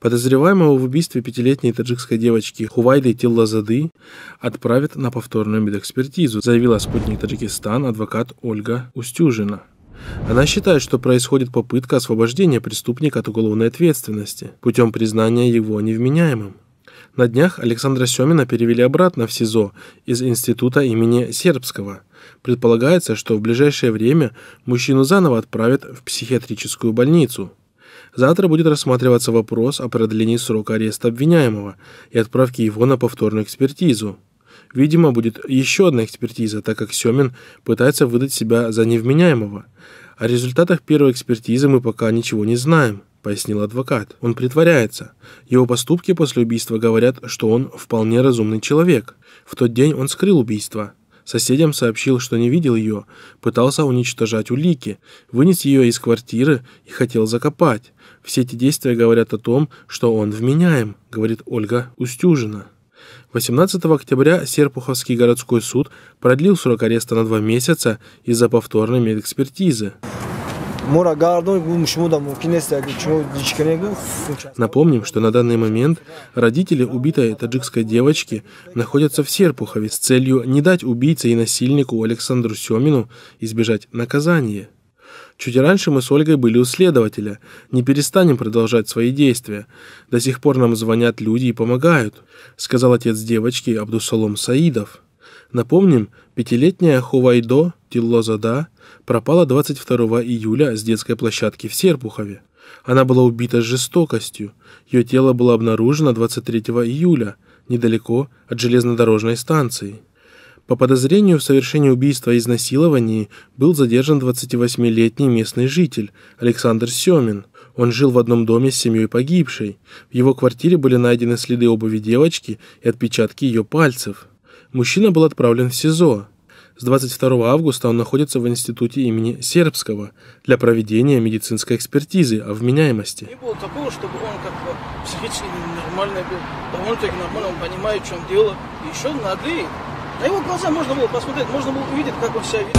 Подозреваемого в убийстве пятилетней таджикской девочки Хувайды Тиллазады отправят на повторную медэкспертизу, заявила спутник Таджикистан адвокат Ольга Устюжина. Она считает, что происходит попытка освобождения преступника от уголовной ответственности путем признания его невменяемым. На днях Александра Семина перевели обратно в СИЗО из института имени Сербского. Предполагается, что в ближайшее время мужчину заново отправят в психиатрическую больницу. Завтра будет рассматриваться вопрос о продлении срока ареста обвиняемого и отправке его на повторную экспертизу. Видимо, будет еще одна экспертиза, так как Семин пытается выдать себя за невменяемого. О результатах первой экспертизы мы пока ничего не знаем пояснил адвокат. Он притворяется. Его поступки после убийства говорят, что он вполне разумный человек. В тот день он скрыл убийство. Соседям сообщил, что не видел ее, пытался уничтожать улики, вынес ее из квартиры и хотел закопать. Все эти действия говорят о том, что он вменяем, говорит Ольга Устюжина. 18 октября Серпуховский городской суд продлил срок ареста на два месяца из-за повторной медэкспертизы. Напомним, что на данный момент родители убитой таджикской девочки находятся в Серпухове с целью не дать убийце и насильнику Александру Семину избежать наказания. Чуть раньше мы с Ольгой были у следователя. Не перестанем продолжать свои действия. До сих пор нам звонят люди и помогают», — сказал отец девочки Абдусалом Саидов. Напомним, пятилетняя Хувайдо Тиллозада пропала 22 июля с детской площадки в Серпухове. Она была убита с жестокостью. Ее тело было обнаружено 23 июля, недалеко от железнодорожной станции. По подозрению в совершении убийства и изнасиловании был задержан 28-летний местный житель Александр Семин. Он жил в одном доме с семьей погибшей. В его квартире были найдены следы обуви девочки и отпечатки ее пальцев мужчина был отправлен в СИЗО. С 22 августа он находится в институте имени Сербского для проведения медицинской экспертизы о вменяемости. Не было такого, чтобы он как бы психически нормально был. Довольно-таки нормально, он понимает, в чем дело. И еще наглеет. На его глаза можно было посмотреть, можно было увидеть, как он себя ведет.